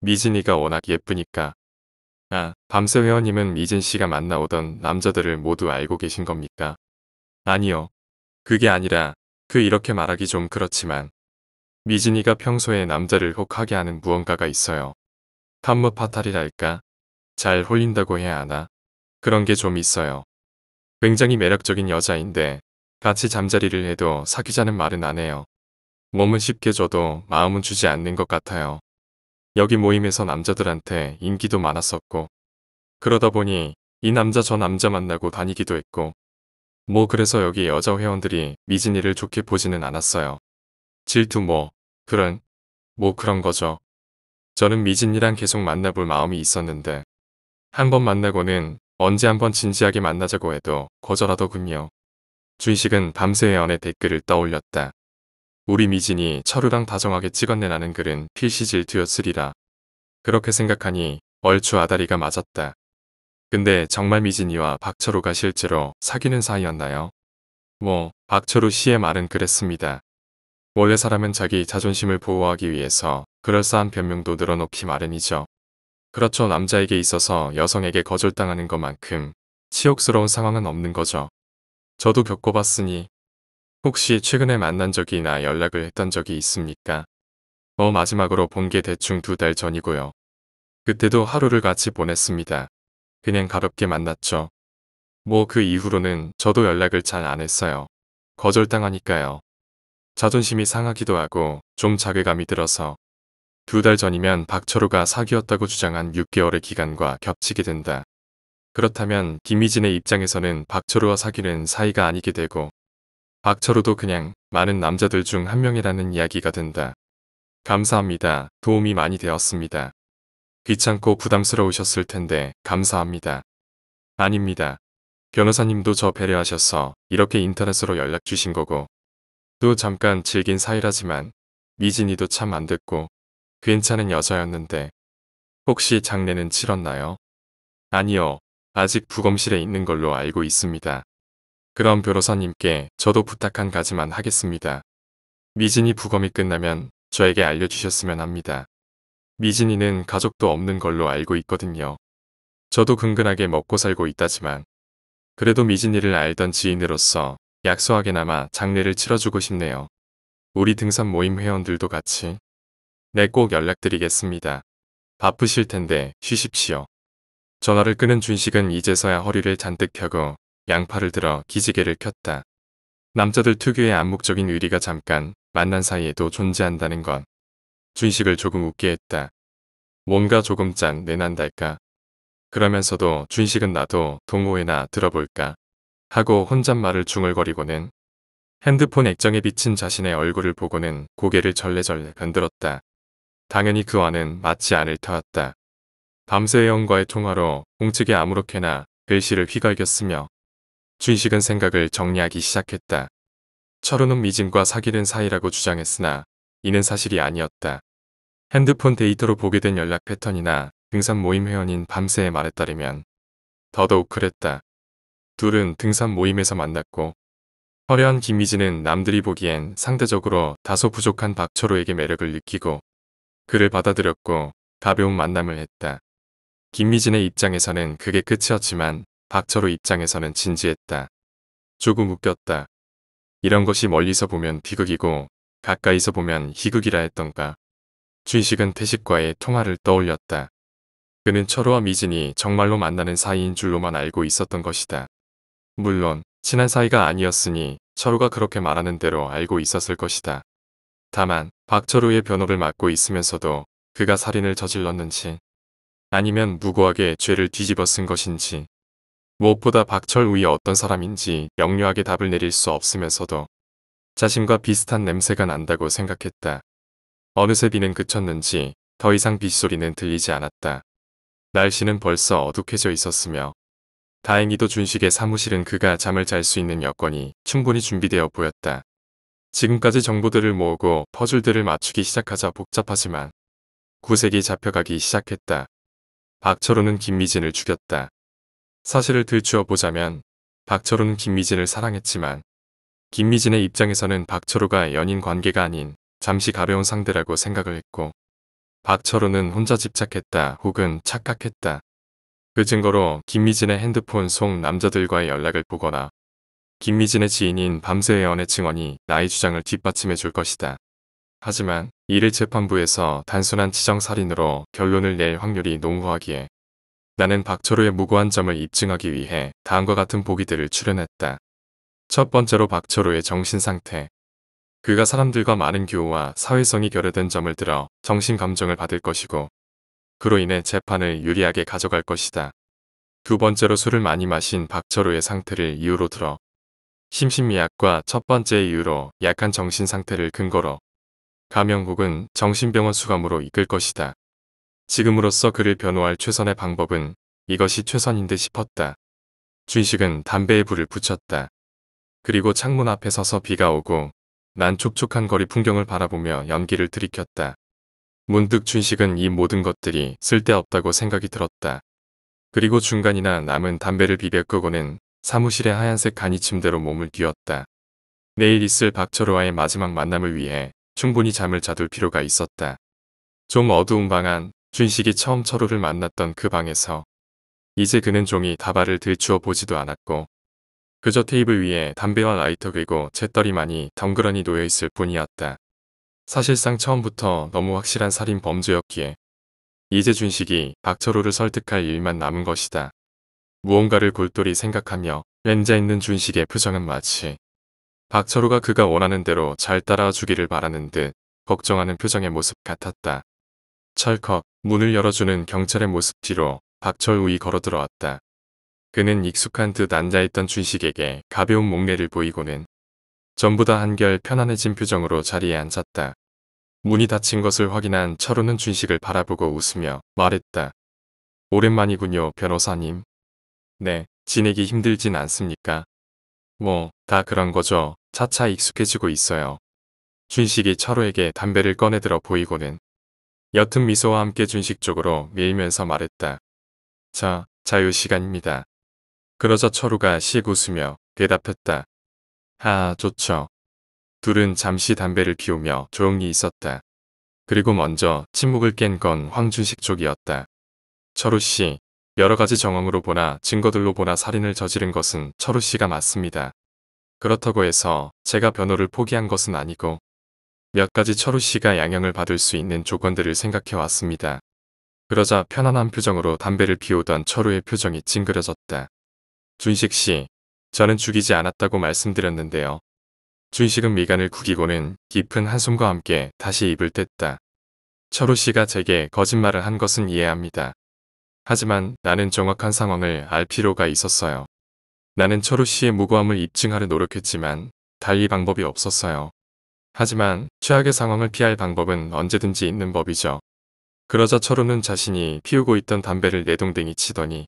미진이가 워낙 예쁘니까. 아, 밤새 회원님은 미진씨가 만나오던 남자들을 모두 알고 계신 겁니까? 아니요. 그게 아니라 그 이렇게 말하기 좀 그렇지만 미진이가 평소에 남자를 혹하게 하는 무언가가 있어요. 탐무 파탈이랄까? 잘 홀린다고 해야 하나? 그런 게 좀 있어요. 굉장히 매력적인 여자인데 같이 잠자리를 해도 사귀자는 말은 안 해요. 몸은 쉽게 줘도 마음은 주지 않는 것 같아요. 여기 모임에서 남자들한테 인기도 많았었고 그러다 보니 이 남자 저 남자 만나고 다니기도 했고 뭐 그래서 여기 여자 회원들이 미진이를 좋게 보지는 않았어요. 질투 뭐 그런 뭐 그런 거죠. 저는 미진이랑 계속 만나볼 마음이 있었는데 한번 만나고는 언제 한번 진지하게 만나자고 해도 거절하더군요. 주희식은 밤새 연애 댓글을 떠올렸다. 우리 미진이 철우랑 다정하게 찍었네 라는 글은 필시 질투였으리라. 그렇게 생각하니 얼추 아다리가 맞았다. 근데 정말 미진이와 박철우가 실제로 사귀는 사이였나요? 뭐 박철우 씨의 말은 그랬습니다. 원래 사람은 자기 자존심을 보호하기 위해서 그럴싸한 변명도 늘어놓기 마련이죠. 그렇죠. 남자에게 있어서 여성에게 거절당하는 것만큼 치욕스러운 상황은 없는 거죠. 저도 겪어봤으니 혹시 최근에 만난 적이나 연락을 했던 적이 있습니까? 어, 마지막으로 본 게 대충 두 달 전이고요. 그때도 하루를 같이 보냈습니다. 그냥 가볍게 만났죠. 뭐 그 이후로는 저도 연락을 잘 안 했어요. 거절당하니까요. 자존심이 상하기도 하고 좀 자괴감이 들어서 두달 전이면 박철우가 사기였다고 주장한 6개월의 기간과 겹치게 된다. 그렇다면 김희진의 입장에서는 박철우와 사귀는 사이가 아니게 되고 박철우도 그냥 많은 남자들 중 한 명이라는 이야기가 된다. 감사합니다. 도움이 많이 되었습니다. 귀찮고 부담스러우셨을 텐데 감사합니다. 아닙니다. 변호사님도 저 배려하셔서 이렇게 인터넷으로 연락 주신 거고 또 잠깐 즐긴 사이라지만 미진이도 참 안 듣고 괜찮은 여자였는데 혹시 장례는 치렀나요? 아니요. 아직 부검실에 있는 걸로 알고 있습니다. 그럼 변호사님께 저도 부탁 한 가지만 하겠습니다. 미진이 부검이 끝나면 저에게 알려주셨으면 합니다. 미진이는 가족도 없는 걸로 알고 있거든요. 저도 근근하게 먹고 살고 있다지만 그래도 미진이를 알던 지인으로서 약소하게나마 장례를 치러주고 싶네요. 우리 등산 모임 회원들도 같이 내꼭 네, 연락드리겠습니다. 바쁘실 텐데 쉬십시오. 전화를 끄는 준식은 이제서야 허리를 잔뜩 펴고 양팔을 들어 기지개를 켰다. 남자들 특유의 암묵적인 의리가 잠깐 만난 사이에도 존재한다는 건 준식을 조금 웃게 했다. 뭔가 조금 짠 내난달까. 그러면서도 준식은 나도 동호회나 들어볼까 하고 혼잣말을 중얼거리고는 핸드폰 액정에 비친 자신의 얼굴을 보고는 고개를 절레절레 건들었다. 당연히 그와는 맞지 않을 터였다. 밤새 회원과의 통화로 공측이 아무렇게나 글씨를 휘갈겼으며 준식은 생각을 정리하기 시작했다. 철우는 미진과 사귀는 사이라고 주장했으나 이는 사실이 아니었다. 핸드폰 데이터로 보게 된 연락 패턴이나 등산 모임 회원인 밤새의 말에 따르면 더더욱 그랬다. 둘은 등산 모임에서 만났고 화려한 김미진은 남들이 보기엔 상대적으로 다소 부족한 박철호에게 매력을 느끼고 그를 받아들였고 가벼운 만남을 했다. 김미진의 입장에서는 그게 끝이었지만 박철호 입장에서는 진지했다. 조금 웃겼다. 이런 것이 멀리서 보면 비극이고 가까이서 보면 희극이라 했던가. 주식은 태식과의 통화를 떠올렸다. 그는 철호와 미진이 정말로 만나는 사이인 줄로만 알고 있었던 것이다. 물론 친한 사이가 아니었으니 철호가 그렇게 말하는 대로 알고 있었을 것이다. 다만 박철우의 변호를 맡고 있으면서도 그가 살인을 저질렀는지 아니면 무고하게 죄를 뒤집어 쓴 것인지 무엇보다 박철우의 어떤 사람인지 영유하게 답을 내릴 수 없으면서도 자신과 비슷한 냄새가 난다고 생각했다. 어느새 비는 그쳤는지 더 이상 빗소리는 들리지 않았다. 날씨는 벌써 어둑해져 있었으며 다행히도 준식의 사무실은 그가 잠을 잘 수 있는 여건이 충분히 준비되어 보였다. 지금까지 정보들을 모으고 퍼즐들을 맞추기 시작하자 복잡하지만 구색이 잡혀가기 시작했다. 박철호는 김미진을 죽였다. 사실을 들추어 보자면 박철호는 김미진을 사랑했지만 김미진의 입장에서는 박철호가 연인 관계가 아닌 잠시 가벼운 상대라고 생각을 했고 박철호는 혼자 집착했다 혹은 착각했다. 그 증거로 김미진의 핸드폰 속 남자들과의 연락을 보거나 김미진의 지인인 밤새 애원의 증언이 나의 주장을 뒷받침해 줄 것이다. 하지만 이를 재판부에서 단순한 지정살인으로 결론을 낼 확률이 농후하기에 나는 박철우의 무고한 점을 입증하기 위해 다음과 같은 보기들을 출연했다. 첫 번째로 박철우의 정신상태. 그가 사람들과 많은 교우와 사회성이 결여된 점을 들어 정신감정을 받을 것이고 그로 인해 재판을 유리하게 가져갈 것이다. 두 번째로 술을 많이 마신 박철우의 상태를 이유로 들어 심신미약과 첫 번째 이유로 약한 정신 상태를 근거로 감영 혹은 정신병원 수감으로 이끌 것이다. 지금으로서 그를 변호할 최선의 방법은 이것이 최선인 듯 싶었다. 준식은 담배에 불을 붙였다. 그리고 창문 앞에 서서 비가 오고 난 촉촉한 거리 풍경을 바라보며 연기를 들이켰다. 문득 준식은 이 모든 것들이 쓸데없다고 생각이 들었다. 그리고 중간이나 남은 담배를 비벼 끄고는 사무실의 하얀색 간이 침대로 몸을 기웠다. 내일 있을 박철호와의 마지막 만남을 위해 충분히 잠을 자둘 필요가 있었다. 좀 어두운 방안 준식이 처음 철호를 만났던 그 방에서 이제 그는 종이 다발을 들추어 보지도 않았고 그저 테이블 위에 담배와 라이터 그리고 재떨이만이 덩그러니 놓여있을 뿐이었다. 사실상 처음부터 너무 확실한 살인 범죄였기에 이제 준식이 박철호를 설득할 일만 남은 것이다. 무언가를 골똘히 생각하며 앉아있는 준식의 표정은 마치 박철호가 그가 원하는 대로 잘 따라와 주기를 바라는 듯 걱정하는 표정의 모습 같았다. 철컥 문을 열어주는 경찰의 모습 뒤로 박철우이 걸어 들어왔다. 그는 익숙한 듯 앉아있던 준식에게 가벼운 목례를 보이고는 전부 다 한결 편안해진 표정으로 자리에 앉았다. 문이 닫힌 것을 확인한 철우는 준식을 바라보고 웃으며 말했다. 오랜만이군요 변호사님. 네, 지내기 힘들진 않습니까? 뭐, 다 그런 거죠. 차차 익숙해지고 있어요. 준식이 철호에게 담배를 꺼내들어 보이고는 옅은 미소와 함께 준식 쪽으로 밀면서 말했다. 자, 자유시간입니다. 그러자 철우가 씩 웃으며 대답했다. 아, 좋죠. 둘은 잠시 담배를 피우며 조용히 있었다. 그리고 먼저 침묵을 깬 건 황준식 쪽이었다. 철우 씨, 여러가지 정황으로 보나 증거들로 보나 살인을 저지른 것은 철우 씨가 맞습니다. 그렇다고 해서 제가 변호를 포기한 것은 아니고 몇 가지 철우 씨가 양형을 받을 수 있는 조건들을 생각해 왔습니다. 그러자 편안한 표정으로 담배를 피우던 철우의 표정이 찡그려졌다. 준식 씨, 저는 죽이지 않았다고 말씀드렸는데요. 준식은 미간을 구기고는 깊은 한숨과 함께 다시 입을 뗐다. 철우 씨가 제게 거짓말을 한 것은 이해합니다. 하지만 나는 정확한 상황을 알 필요가 있었어요. 나는 철우 씨의 무고함을 입증하려 노력했지만 달리 방법이 없었어요. 하지만 최악의 상황을 피할 방법은 언제든지 있는 법이죠. 그러자 철우는 자신이 피우고 있던 담배를 내동댕이 치더니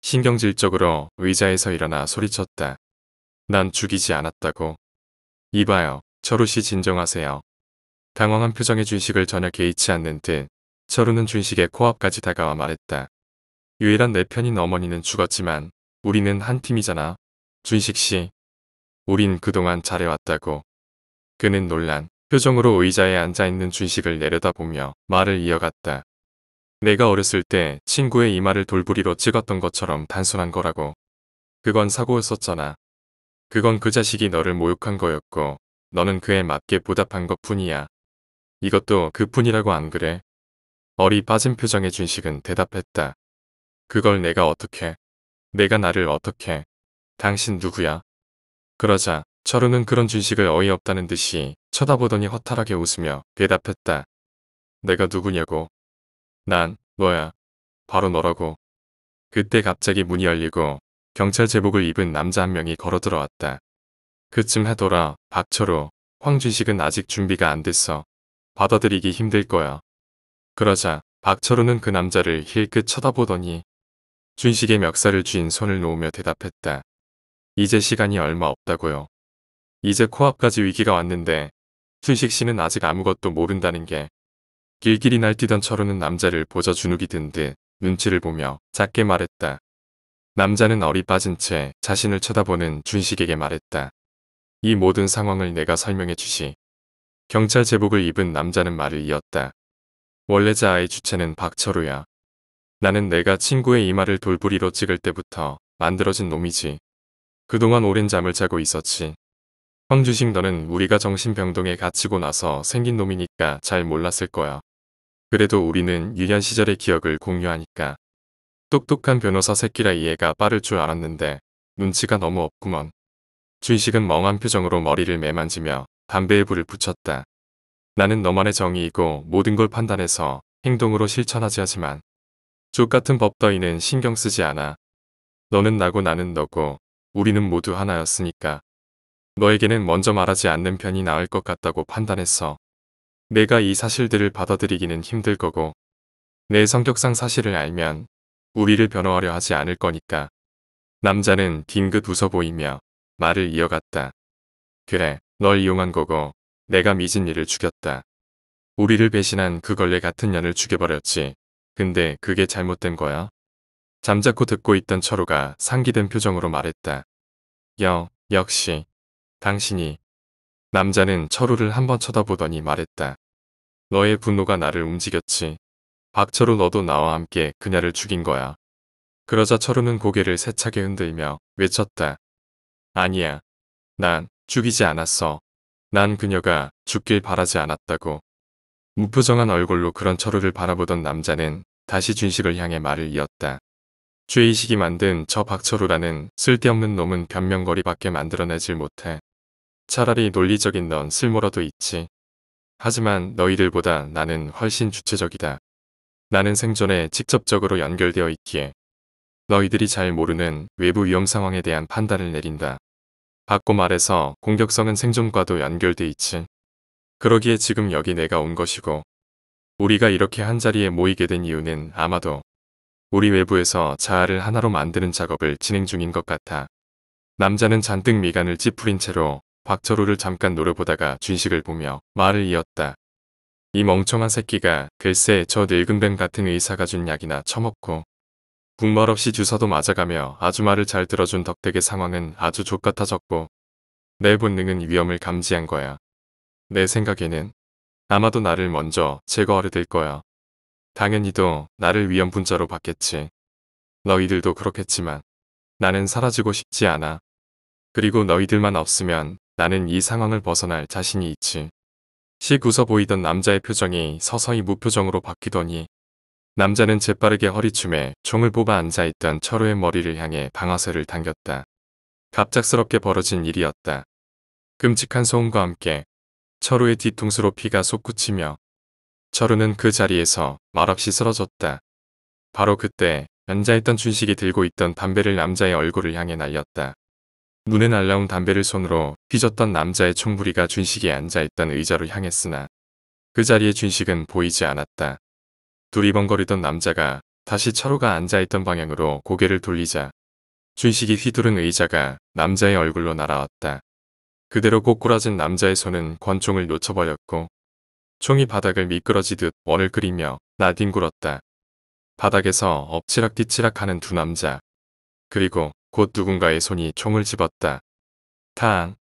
신경질적으로 의자에서 일어나 소리쳤다. 난 죽이지 않았다고. 이봐요. 철우 씨 진정하세요. 당황한 표정의 준식을 전혀 개의치 않는 듯 철우는 준식의 코앞까지 다가와 말했다. 유일한 내 편인 어머니는 죽었지만 우리는 한 팀이잖아. 준식 씨. 우린 그동안 잘해왔다고. 그는 놀란 표정으로 의자에 앉아있는 준식을 내려다보며 말을 이어갔다. 내가 어렸을 때 친구의 이마를 돌부리로 찍었던 것처럼 단순한 거라고. 그건 사고였었잖아. 그건 그 자식이 너를 모욕한 거였고 너는 그에 맞게 보답한 것뿐이야. 이것도 그뿐이라고 안 그래? 어리 빠진 표정의 준식은 대답했다. 그걸 내가 어떻게 내가 나를 어떻게 당신 누구야 그러자 철우는 그런 주식을 어이없다는 듯이 쳐다보더니 허탈하게 웃으며 대답했다. 내가 누구냐고. 난 너야. 바로 너라고. 그때 갑자기 문이 열리고 경찰 제복을 입은 남자 한 명이 걸어 들어왔다. 그쯤 하더라 박철우 황주식은 아직 준비가 안 됐어. 받아들이기 힘들 거야. 그러자 박철우는 그 남자를 힐끗 쳐다보더니 준식의 멱살을 쥔 손을 놓으며 대답했다. 이제 시간이 얼마 없다고요. 이제 코앞까지 위기가 왔는데 준식 씨는 아직 아무것도 모른다는 게 길길이 날뛰던 철우는 남자를 보자 주눅이 든 듯 눈치를 보며 작게 말했다. 남자는 어리 빠진 채 자신을 쳐다보는 준식에게 말했다. 이 모든 상황을 내가 설명해 주시. 경찰 제복을 입은 남자는 말을 이었다. 원래 자아의 주체는 박철우야. 나는 내가 친구의 이마를 돌부리로 찍을 때부터 만들어진 놈이지. 그동안 오랜 잠을 자고 있었지. 황주식 너는 우리가 정신병동에 갇히고 나서 생긴 놈이니까 잘 몰랐을 거야. 그래도 우리는 유년 시절의 기억을 공유하니까. 똑똑한 변호사 새끼라 이해가 빠를 줄 알았는데 눈치가 너무 없구먼. 주의식은 멍한 표정으로 머리를 매만지며 담배에 불을 붙였다. 나는 너만의 정의이고 모든 걸 판단해서 행동으로 실천하지 하지만 족같은 법더이는 신경 쓰지 않아. 너는 나고 나는 너고 우리는 모두 하나였으니까. 너에게는 먼저 말하지 않는 편이 나을 것 같다고 판단했어. 내가 이 사실들을 받아들이기는 힘들 거고 내 성격상 사실을 알면 우리를 변호하려 하지 않을 거니까. 남자는 긴긋 웃어 보이며 말을 이어갔다. 그래, 널 이용한 거고 내가 미진이를 죽였다. 우리를 배신한 그 걸레 같은 년을 죽여버렸지. 근데 그게 잘못된 거야. 잠자코 듣고 있던 철우가 상기된 표정으로 말했다. 여, 역시 당신이 남자는 철우를 한 번 쳐다보더니 말했다. 너의 분노가 나를 움직였지. 박철우 너도 나와 함께 그녀를 죽인 거야. 그러자 철우는 고개를 세차게 흔들며 외쳤다. 아니야. 난 죽이지 않았어. 난 그녀가 죽길 바라지 않았다고. 무표정한 얼굴로 그런 철우를 바라보던 남자는 다시 준식을 향해 말을 이었다. 죄의식이 만든 저 박철우라는 쓸데없는 놈은 변명거리 밖에 만들어내질 못해. 차라리 논리적인 넌 쓸모라도 있지. 하지만 너희들보다 나는 훨씬 주체적이다. 나는 생존에 직접적으로 연결되어 있기에 너희들이 잘 모르는 외부 위험 상황에 대한 판단을 내린다. 바꿔 말해서 공격성은 생존과도 연결돼 있지. 그러기에 지금 여기 내가 온 것이고 우리가 이렇게 한자리에 모이게 된 이유는 아마도 우리 외부에서 자아를 하나로 만드는 작업을 진행 중인 것 같아. 남자는 잔뜩 미간을 찌푸린 채로 박철우를 잠깐 노려보다가 준식을 보며 말을 이었다. 이 멍청한 새끼가 글쎄 저 늙은뱀 같은 의사가 준 약이나 처먹고 국말 없이 주사도 맞아가며 아주 말을 잘 들어준 덕택의 상황은 아주 족같아졌고 내 본능은 위험을 감지한 거야. 내 생각에는 아마도 나를 먼저 제거하려 될 거야. 당연히도 나를 위험 분자로 봤겠지 너희들도 그렇겠지만 나는 사라지고 싶지 않아. 그리고 너희들만 없으면 나는 이 상황을 벗어날 자신이 있지. 씩 웃어 보이던 남자의 표정이 서서히 무표정으로 바뀌더니 남자는 재빠르게 허리춤에 총을 뽑아 앉아있던 철호의 머리를 향해 방아쇠를 당겼다. 갑작스럽게 벌어진 일이었다. 끔찍한 소음과 함께 철우의 뒤통수로 피가 솟구치며 철우는 그 자리에서 말없이 쓰러졌다. 바로 그때 앉아있던 준식이 들고 있던 담배를 남자의 얼굴을 향해 날렸다. 눈에 날라온 담배를 손으로 휘졌던 남자의 총부리가 준식이 앉아있던 의자로 향했으나 그 자리에 준식은 보이지 않았다. 두리번거리던 남자가 다시 철우가 앉아있던 방향으로 고개를 돌리자 준식이 휘두른 의자가 남자의 얼굴로 날아왔다. 그대로 꼬꾸라진 남자의 손은 권총을 놓쳐버렸고 총이 바닥을 미끄러지듯 원을 그리며 나뒹굴었다. 바닥에서 엎치락뒤치락 하는 두 남자. 그리고 곧 누군가의 손이 총을 집었다. 탕!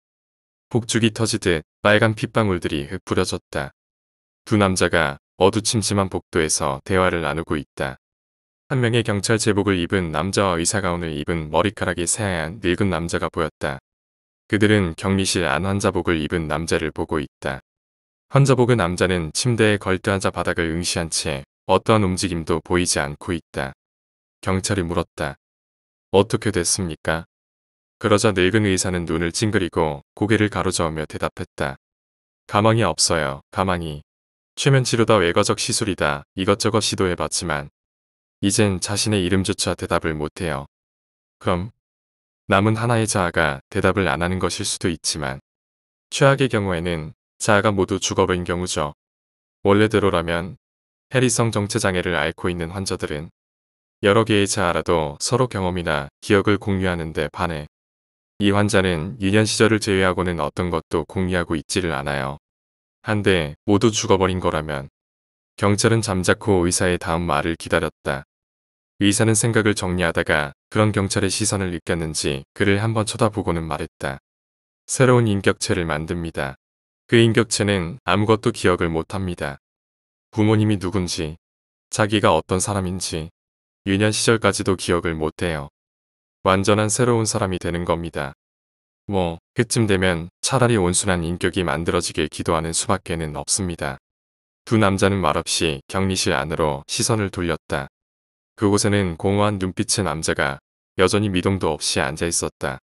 폭죽이 터지듯 빨간 핏방울들이 흩뿌려졌다. 두 남자가 어두침침한 복도에서 대화를 나누고 있다. 한 명의 경찰 제복을 입은 남자와 의사 가운을 입은 머리카락이 새하얀 늙은 남자가 보였다. 그들은 격리실 안 환자복을 입은 남자를 보고 있다. 환자복의 남자는 침대에 걸뜨앉아 바닥을 응시한 채 어떠한 움직임도 보이지 않고 있다. 경찰이 물었다. 어떻게 됐습니까? 그러자 늙은 의사는 눈을 찡그리고 고개를 가로저으며 대답했다. 가망이 없어요. 가망이. 최면치료다 외과적 시술이다. 이것저것 시도해봤지만 이젠 자신의 이름조차 대답을 못해요. 그럼 남은 하나의 자아가 대답을 안 하는 것일 수도 있지만 최악의 경우에는 자아가 모두 죽어버린 경우죠. 원래대로라면 해리성 정체장애를 앓고 있는 환자들은 여러 개의 자아라도 서로 경험이나 기억을 공유하는데 반해 이 환자는 유년 시절을 제외하고는 어떤 것도 공유하고 있지를 않아요. 한데 모두 죽어버린 거라면 경찰은 잠자코 의사의 다음 말을 기다렸다. 의사는 생각을 정리하다가 그런 경찰의 시선을 느꼈는지 그를 한번 쳐다보고는 말했다. 새로운 인격체를 만듭니다. 그 인격체는 아무것도 기억을 못합니다. 부모님이 누군지, 자기가 어떤 사람인지, 유년 시절까지도 기억을 못해요. 완전한 새로운 사람이 되는 겁니다. 뭐, 그쯤 되면 차라리 온순한 인격이 만들어지길 기도하는 수밖에는 없습니다. 두 남자는 말없이 격리실 안으로 시선을 돌렸다. 그곳에는 공허한 눈빛의 남자가 여전히 미동도 없이 앉아 있었다.